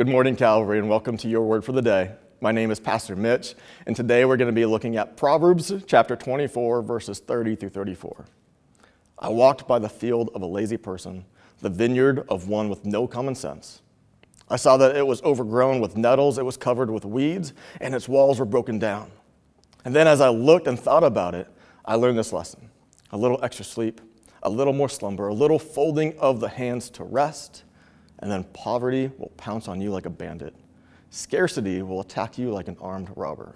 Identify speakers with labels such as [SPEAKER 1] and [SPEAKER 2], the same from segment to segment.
[SPEAKER 1] Good morning, Calvary, and welcome to your word for the day. My name is Pastor Mitch, and today we're going to be looking at Proverbs chapter 24, verses 30 through 34. I walked by the field of a lazy person, the vineyard of one with no common sense. I saw that it was overgrown with nettles, it was covered with weeds, and its walls were broken down. And then as I looked and thought about it, I learned this lesson a little extra sleep, a little more slumber, a little folding of the hands to rest and then poverty will pounce on you like a bandit. Scarcity will attack you like an armed robber.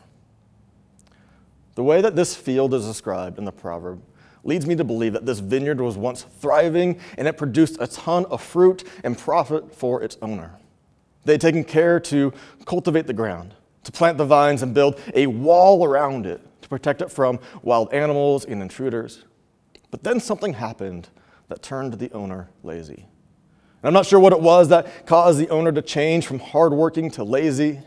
[SPEAKER 1] The way that this field is described in the proverb leads me to believe that this vineyard was once thriving and it produced a ton of fruit and profit for its owner. They had taken care to cultivate the ground, to plant the vines and build a wall around it to protect it from wild animals and intruders. But then something happened that turned the owner lazy. And I'm not sure what it was that caused the owner to change from hardworking to lazy.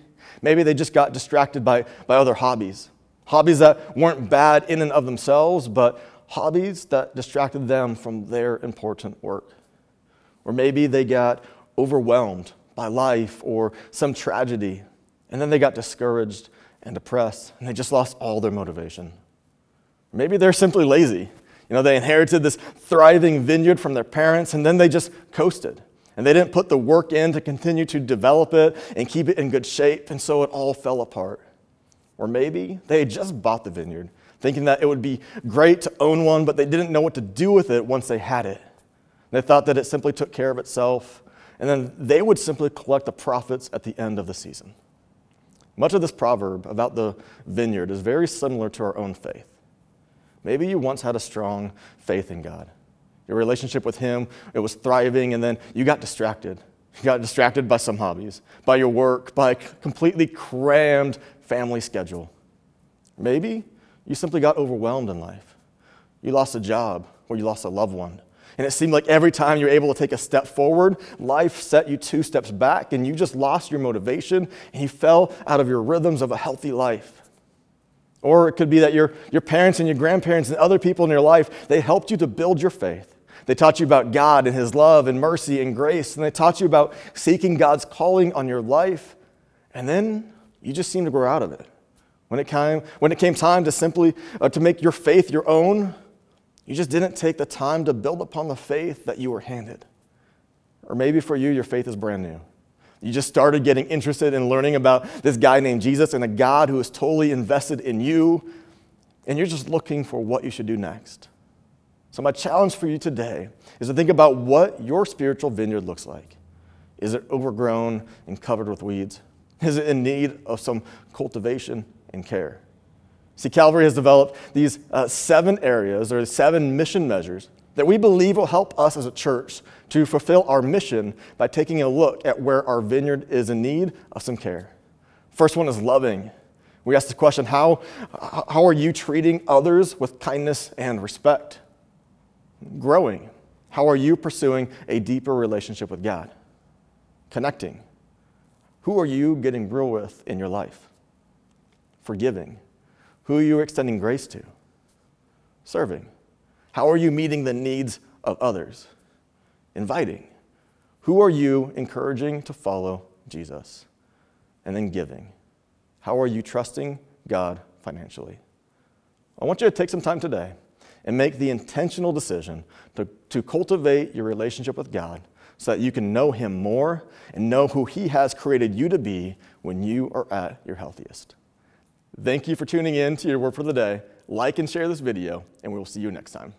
[SPEAKER 1] Maybe they just got distracted by, by other hobbies. Hobbies that weren't bad in and of themselves, but hobbies that distracted them from their important work. Or maybe they got overwhelmed by life or some tragedy, and then they got discouraged and depressed, and they just lost all their motivation. maybe they're simply lazy. You know, they inherited this thriving vineyard from their parents, and then they just coasted and they didn't put the work in to continue to develop it and keep it in good shape, and so it all fell apart. Or maybe they had just bought the vineyard, thinking that it would be great to own one, but they didn't know what to do with it once they had it. They thought that it simply took care of itself, and then they would simply collect the profits at the end of the season. Much of this proverb about the vineyard is very similar to our own faith. Maybe you once had a strong faith in God. Your relationship with Him, it was thriving, and then you got distracted. You got distracted by some hobbies, by your work, by a completely crammed family schedule. Maybe you simply got overwhelmed in life. You lost a job or you lost a loved one. And it seemed like every time you were able to take a step forward, life set you two steps back and you just lost your motivation and you fell out of your rhythms of a healthy life. Or it could be that your, your parents and your grandparents and other people in your life, they helped you to build your faith. They taught you about God and His love and mercy and grace, and they taught you about seeking God's calling on your life. And then you just seemed to grow out of it. When it came, when it came time to simply uh, to make your faith your own, you just didn't take the time to build upon the faith that you were handed. Or maybe for you, your faith is brand new. You just started getting interested in learning about this guy named Jesus and a God who is totally invested in you, and you're just looking for what you should do next. So, my challenge for you today is to think about what your spiritual vineyard looks like. Is it overgrown and covered with weeds? Is it in need of some cultivation and care? See, Calvary has developed these uh, seven areas or seven mission measures that we believe will help us as a church to fulfill our mission by taking a look at where our vineyard is in need of some care. First one is loving. We ask the question how, how are you treating others with kindness and respect? growing? How are you pursuing a deeper relationship with God? Connecting. Who are you getting real with in your life? Forgiving. Who are you extending grace to? Serving. How are you meeting the needs of others? Inviting. Who are you encouraging to follow Jesus? And then giving. How are you trusting God financially? I want you to take some time today and make the intentional decision to, to cultivate your relationship with God so that you can know Him more and know who He has created you to be when you are at your healthiest. Thank you for tuning in to your Word for the Day. Like and share this video, and we will see you next time.